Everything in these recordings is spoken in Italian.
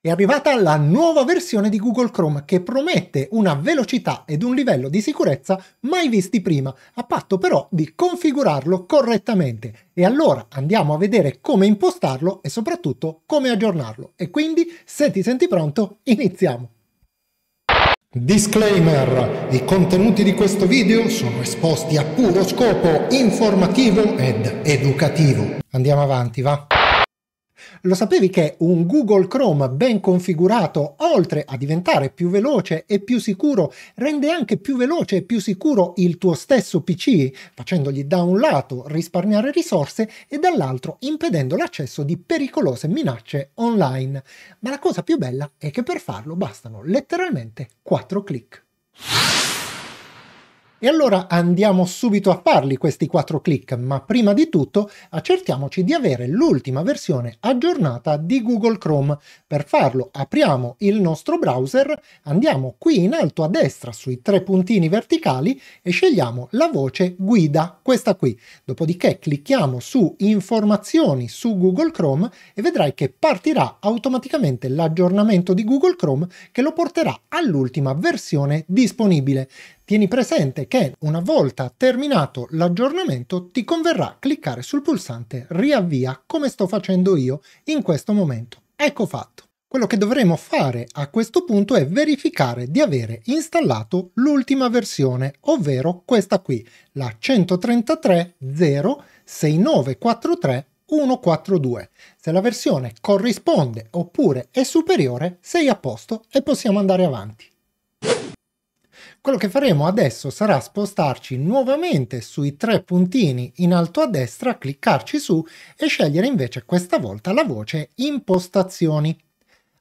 è arrivata la nuova versione di Google Chrome che promette una velocità ed un livello di sicurezza mai visti prima, a patto però di configurarlo correttamente. E allora andiamo a vedere come impostarlo e soprattutto come aggiornarlo. E quindi, se ti senti pronto, iniziamo! Disclaimer! I contenuti di questo video sono esposti a puro scopo informativo ed educativo. Andiamo avanti, va? Lo sapevi che un Google Chrome ben configurato, oltre a diventare più veloce e più sicuro, rende anche più veloce e più sicuro il tuo stesso PC, facendogli da un lato risparmiare risorse e dall'altro impedendo l'accesso di pericolose minacce online. Ma la cosa più bella è che per farlo bastano letteralmente 4 clic. E allora andiamo subito a farli questi quattro click, ma prima di tutto accertiamoci di avere l'ultima versione aggiornata di Google Chrome. Per farlo apriamo il nostro browser, andiamo qui in alto a destra sui tre puntini verticali e scegliamo la voce guida, questa qui. Dopodiché clicchiamo su informazioni su Google Chrome e vedrai che partirà automaticamente l'aggiornamento di Google Chrome che lo porterà all'ultima versione disponibile. Tieni presente che una volta terminato l'aggiornamento ti converrà cliccare sul pulsante riavvia come sto facendo io in questo momento. Ecco fatto. Quello che dovremo fare a questo punto è verificare di avere installato l'ultima versione, ovvero questa qui, la 133.0.6943.142. Se la versione corrisponde oppure è superiore, sei a posto e possiamo andare avanti. Quello che faremo adesso sarà spostarci nuovamente sui tre puntini in alto a destra, cliccarci su e scegliere invece questa volta la voce Impostazioni.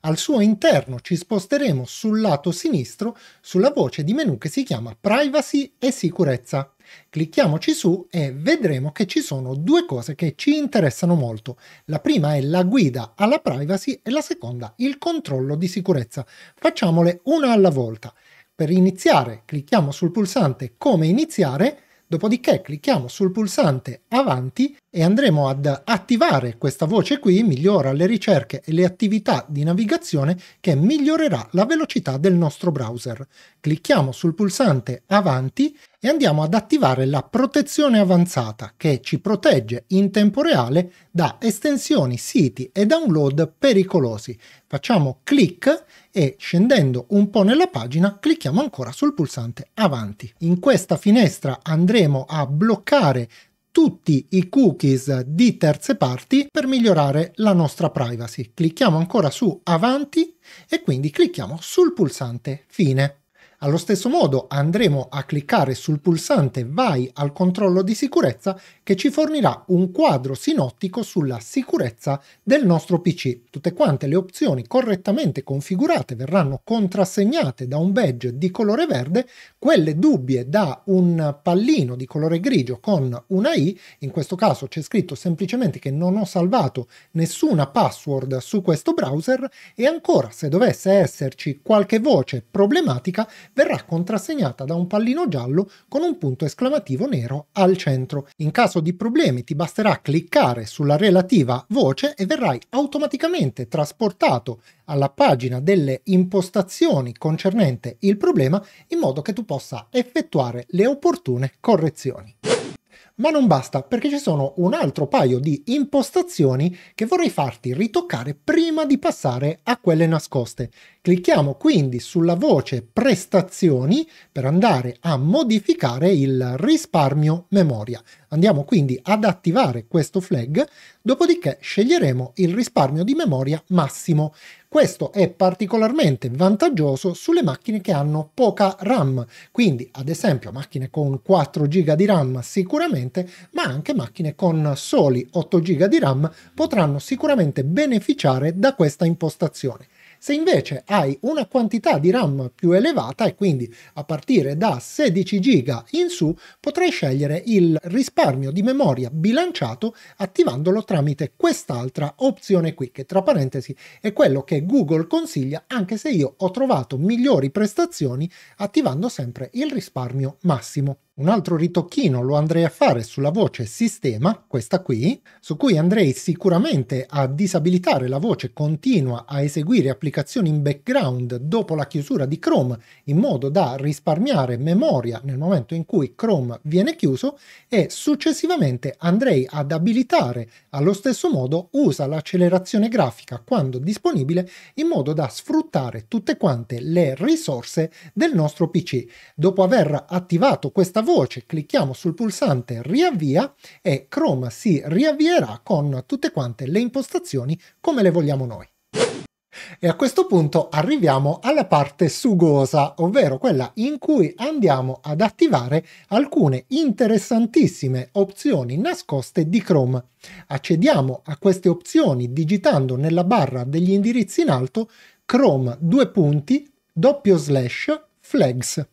Al suo interno ci sposteremo sul lato sinistro sulla voce di menu che si chiama Privacy e Sicurezza. Clicchiamoci su e vedremo che ci sono due cose che ci interessano molto. La prima è la guida alla privacy e la seconda il controllo di sicurezza. Facciamole una alla volta. Per iniziare clicchiamo sul pulsante Come iniziare, dopodiché clicchiamo sul pulsante Avanti e andremo ad attivare questa voce qui, migliora le ricerche e le attività di navigazione che migliorerà la velocità del nostro browser. Clicchiamo sul pulsante avanti e andiamo ad attivare la protezione avanzata che ci protegge in tempo reale da estensioni, siti e download pericolosi. Facciamo clic e scendendo un po' nella pagina clicchiamo ancora sul pulsante avanti. In questa finestra andremo a bloccare tutti i cookies di terze parti per migliorare la nostra privacy. Clicchiamo ancora su avanti e quindi clicchiamo sul pulsante fine. Allo stesso modo andremo a cliccare sul pulsante Vai al controllo di sicurezza che ci fornirà un quadro sinottico sulla sicurezza del nostro PC. Tutte quante le opzioni correttamente configurate verranno contrassegnate da un badge di colore verde, quelle dubbie da un pallino di colore grigio con una I, in questo caso c'è scritto semplicemente che non ho salvato nessuna password su questo browser e ancora se dovesse esserci qualche voce problematica verrà contrassegnata da un pallino giallo con un punto esclamativo nero al centro. In caso di problemi ti basterà cliccare sulla relativa voce e verrai automaticamente trasportato alla pagina delle impostazioni concernente il problema in modo che tu possa effettuare le opportune correzioni. Ma non basta perché ci sono un altro paio di impostazioni che vorrei farti ritoccare prima di passare a quelle nascoste. Clicchiamo quindi sulla voce prestazioni per andare a modificare il risparmio memoria. Andiamo quindi ad attivare questo flag, dopodiché sceglieremo il risparmio di memoria massimo. Questo è particolarmente vantaggioso sulle macchine che hanno poca RAM, quindi ad esempio macchine con 4 GB di RAM sicuramente, ma anche macchine con soli 8 GB di RAM potranno sicuramente beneficiare da questa impostazione. Se invece hai una quantità di RAM più elevata e quindi a partire da 16 GB in su potrai scegliere il risparmio di memoria bilanciato attivandolo tramite quest'altra opzione qui che tra parentesi è quello che Google consiglia anche se io ho trovato migliori prestazioni attivando sempre il risparmio massimo. Un altro ritocchino lo andrei a fare sulla voce sistema, questa qui, su cui andrei sicuramente a disabilitare la voce continua a eseguire applicazioni in background dopo la chiusura di Chrome, in modo da risparmiare memoria nel momento in cui Chrome viene chiuso e successivamente andrei ad abilitare allo stesso modo usa l'accelerazione grafica quando disponibile in modo da sfruttare tutte quante le risorse del nostro PC. Dopo aver attivato questa voce, clicchiamo sul pulsante riavvia e Chrome si riavvierà con tutte quante le impostazioni come le vogliamo noi. E a questo punto arriviamo alla parte sugosa, ovvero quella in cui andiamo ad attivare alcune interessantissime opzioni nascoste di Chrome. Accediamo a queste opzioni digitando nella barra degli indirizzi in alto Chrome due punti doppio slash flags.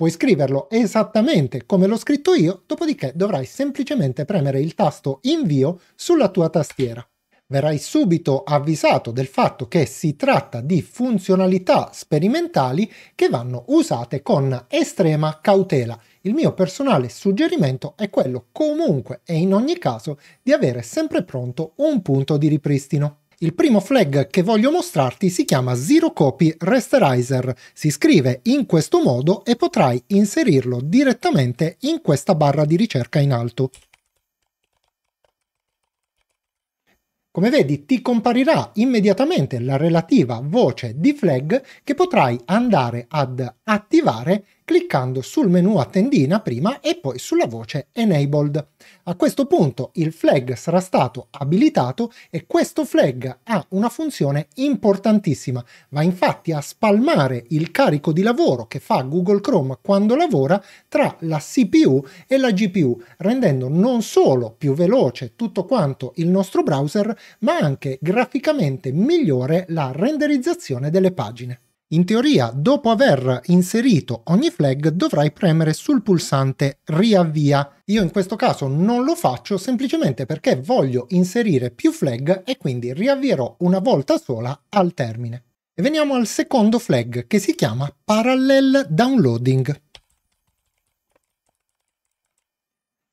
Puoi scriverlo esattamente come l'ho scritto io, dopodiché dovrai semplicemente premere il tasto invio sulla tua tastiera. Verrai subito avvisato del fatto che si tratta di funzionalità sperimentali che vanno usate con estrema cautela il mio personale suggerimento è quello comunque e in ogni caso di avere sempre pronto un punto di ripristino. Il primo flag che voglio mostrarti si chiama Zero Copy Rasterizer, si scrive in questo modo e potrai inserirlo direttamente in questa barra di ricerca in alto. Come vedi ti comparirà immediatamente la relativa voce di flag che potrai andare ad attivare cliccando sul menu a tendina prima e poi sulla voce Enabled. A questo punto il flag sarà stato abilitato e questo flag ha una funzione importantissima, va infatti a spalmare il carico di lavoro che fa Google Chrome quando lavora tra la CPU e la GPU, rendendo non solo più veloce tutto quanto il nostro browser, ma anche graficamente migliore la renderizzazione delle pagine. In teoria, dopo aver inserito ogni flag, dovrai premere sul pulsante riavvia. Io in questo caso non lo faccio semplicemente perché voglio inserire più flag e quindi riavvierò una volta sola al termine. E veniamo al secondo flag che si chiama Parallel Downloading.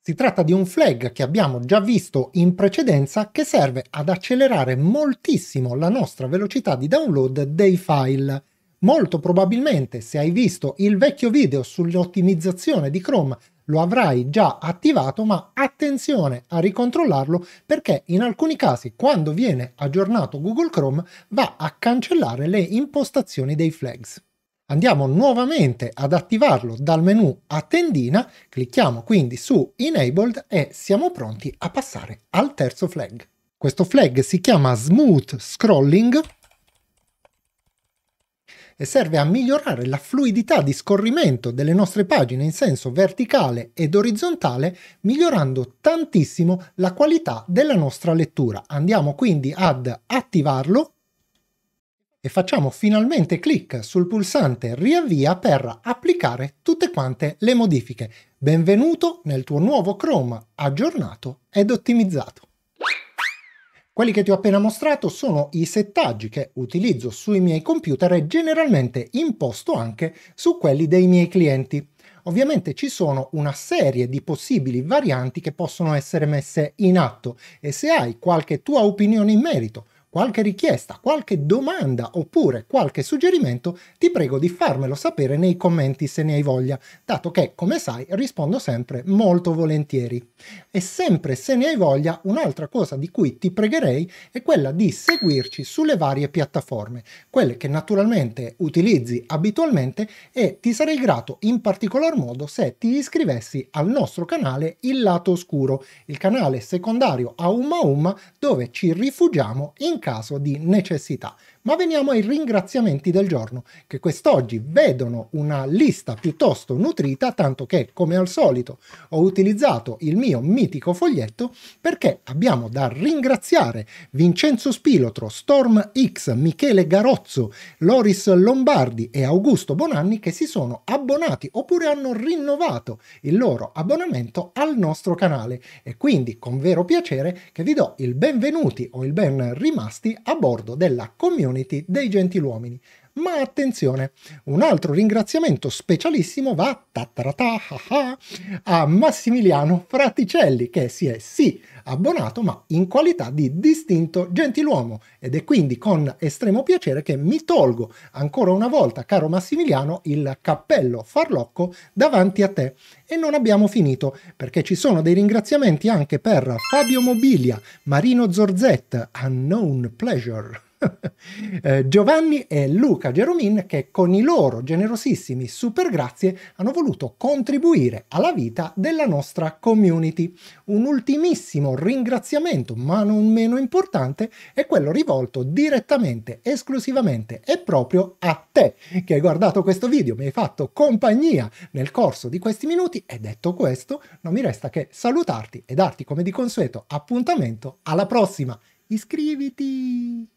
Si tratta di un flag che abbiamo già visto in precedenza che serve ad accelerare moltissimo la nostra velocità di download dei file. Molto probabilmente se hai visto il vecchio video sull'ottimizzazione di Chrome lo avrai già attivato, ma attenzione a ricontrollarlo perché in alcuni casi quando viene aggiornato Google Chrome va a cancellare le impostazioni dei flags. Andiamo nuovamente ad attivarlo dal menu a tendina, clicchiamo quindi su Enabled e siamo pronti a passare al terzo flag. Questo flag si chiama Smooth Scrolling e serve a migliorare la fluidità di scorrimento delle nostre pagine in senso verticale ed orizzontale, migliorando tantissimo la qualità della nostra lettura. Andiamo quindi ad attivarlo e facciamo finalmente clic sul pulsante riavvia per applicare tutte quante le modifiche. Benvenuto nel tuo nuovo Chrome aggiornato ed ottimizzato. Quelli che ti ho appena mostrato sono i settaggi che utilizzo sui miei computer e generalmente imposto anche su quelli dei miei clienti. Ovviamente ci sono una serie di possibili varianti che possono essere messe in atto e se hai qualche tua opinione in merito qualche richiesta, qualche domanda oppure qualche suggerimento, ti prego di farmelo sapere nei commenti se ne hai voglia, dato che, come sai, rispondo sempre molto volentieri. E sempre se ne hai voglia, un'altra cosa di cui ti pregherei è quella di seguirci sulle varie piattaforme, quelle che naturalmente utilizzi abitualmente e ti sarei grato in particolar modo se ti iscrivessi al nostro canale Il Lato Oscuro, il canale secondario a Umma Umma dove ci rifugiamo in caso di necessità. Ma veniamo ai ringraziamenti del giorno, che quest'oggi vedono una lista piuttosto nutrita, tanto che, come al solito, ho utilizzato il mio mitico foglietto perché abbiamo da ringraziare Vincenzo Spilotro, Storm X, Michele Garozzo, Loris Lombardi e Augusto Bonanni che si sono abbonati oppure hanno rinnovato il loro abbonamento al nostro canale e quindi con vero piacere che vi do il benvenuti o il ben rimasti a bordo della community Community dei Gentiluomini. Ma attenzione, un altro ringraziamento specialissimo va a Massimiliano Fraticelli che si è sì abbonato ma in qualità di distinto gentiluomo ed è quindi con estremo piacere che mi tolgo ancora una volta, caro Massimiliano, il cappello farlocco davanti a te. E non abbiamo finito perché ci sono dei ringraziamenti anche per Fabio Mobilia, Marino Zorzet, Unknown Pleasure. Eh, Giovanni e Luca Geromin che con i loro generosissimi super grazie hanno voluto contribuire alla vita della nostra community. Un ultimissimo ringraziamento, ma non meno importante, è quello rivolto direttamente, esclusivamente e proprio a te che hai guardato questo video, mi hai fatto compagnia nel corso di questi minuti e detto questo non mi resta che salutarti e darti come di consueto appuntamento alla prossima. Iscriviti!